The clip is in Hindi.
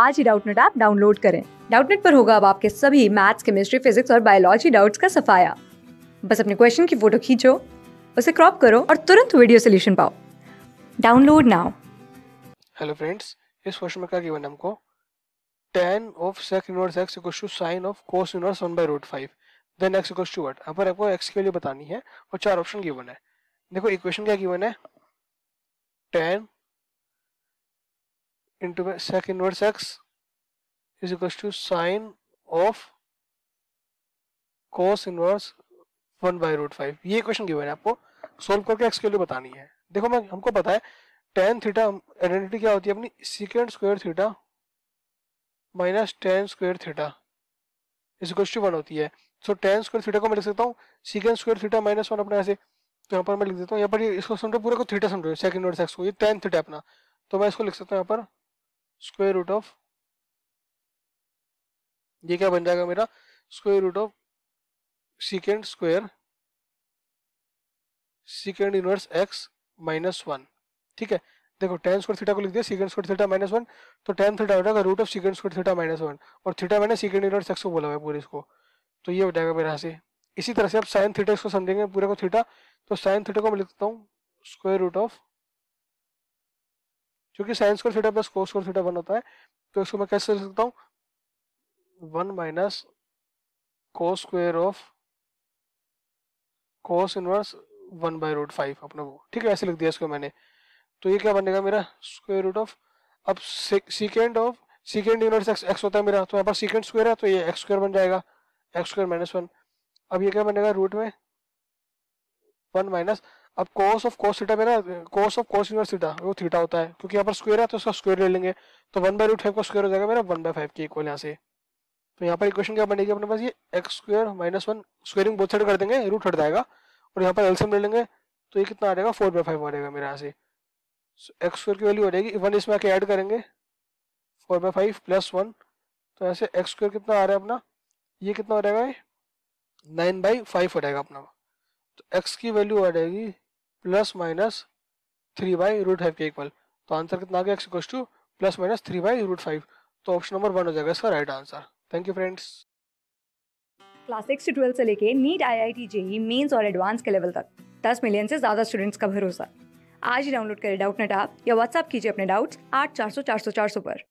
आज ही डाउटनेट ऐप डाउनलोड करें डाउटनेट पर होगा अब आपके सभी मैथ्स केमिस्ट्री फिजिक्स और बायोलॉजी डाउट्स का सफाया बस अपने क्वेश्चन की फोटो खींचो उसे क्रॉप करो और तुरंत वीडियो सोल्यूशन पाओ डाउनलोड नाउ हेलो फ्रेंड्स इस क्वेश्चन में क्या गिवन हमको tan of sec inverse x equals to sin of cos inverse 1 by root 5 then x equals to what अब आपको x की वैल्यू बतानी है और चार ऑप्शन गिवन है देखो इक्वेशन क्या गिवन है tan into by sec inverse x is equals to sine of cos inverse one by root five ये क्वेश्चन गिवन है आपको सोल्व करके एक्स के लिए बतानी है देखो मैं हमको पता है टेन थीटा आइडेंटिटी क्या होती है अपनी secant square theta minus tan square theta is equal to one होती है सो टेन स्क्वायर थीटा को मैं लिख सकता हूँ secant square theta minus one अपना ऐसे तो यहाँ पर मैं लिख देता हूँ यहाँ पर इसको समझो पूरा को थीटा समझो सेकंड वर्ड सेक्स को ये टेन थीटा अपना तो मैं इसको लिख सकता हूँ यहाँ पर स्क्वायर रूट ऑफ ये क्या बन जाएगा मेरा square root of secant square secant inverse x minus one ठीक है देखो टेन स्क्वायर थीटा को लिख दिया secant square theta minus one तो टेन थीटा हो जाएगा root of secant square theta minus one और थीटा मैंने सीकेंड इनवर्स एक्स को बोला हुआ है पूरे इसको तो ये हो जाएगा मेरे यहाँ से इसी तरह से आप साइन थीटा इसको समझेंगे पूरे को थीटा तो साइन थीटा को मैं लिखता हूँ स्क्वायर रूट ऑफ क्योंकि sine square theta plus cos square theta one होता है तो इसको मैं कैसे लिख सकता हूँ one minus cos square of cos inverse one by root five अपने वो ठीक है ऐसे लिख दिया इसको मैंने तो ये क्या बनेगा मेरा स्क्वायर रूट ऑफ अब secant of secant inverse x x होता है मेरा तो यहाँ पर सीकेंड स्क्वायर है तो ये एक्स स्क्वायर बन जाएगा एक्स स्क्वायर माइनस वन अब ये क्या बनेगा रूट में वन माइनस अब कोस ऑफ कोस थीटा मेरा cos of cos inverse theta वो थीटा होता है क्योंकि यहाँ पर स्क्वेयर है तो उसका स्क्वेयर ले लेंगे तो वन बाई रूट फाइव का स्क्वेयर हो जाएगा मेरा वन बाई फाइव के इक्वल यहाँ से तो यहाँ पर इक्वेशन क्या बनेगी अपने पास ये x square minus one squaring both side कर देंगे रूट हट जाएगा और यहाँ पर एल्सियम ले लेंगे तो ये कितना आ जाएगा फोर बाई फाइव आ जाएगा मेरे यहाँ से एक्स स्क्वेयर की वैल्यू हो जाएगी वन इसमें आके ऐड करेंगे four by five plus one तो यहाँ से एक्स स्क्वेयर कितना आ रहा है अपना ये कितना हो जाएगा नाइन बाई फाइव हो जाएगा अपना तो एक्स की वैल्यू आ जाएगी plus minus three by root five के इक्वल तो आंसर कितना आ गया two plus minus three by root five तो ऑप्शन नंबर वन हो जाएगा इसका right answer thank you friends class six से ट्वेल्थ से लेके NEET I I T JEE mains और एडवांस के लेवल तक दस मिलियन से ज्यादा स्टूडेंट्स का भरोसा आज ही डाउनलोड करें डाउट नेट आप या व्हाट्सअप कीजिए अपने डाउट्स आठ चार सौ चार सौ चार सौ पर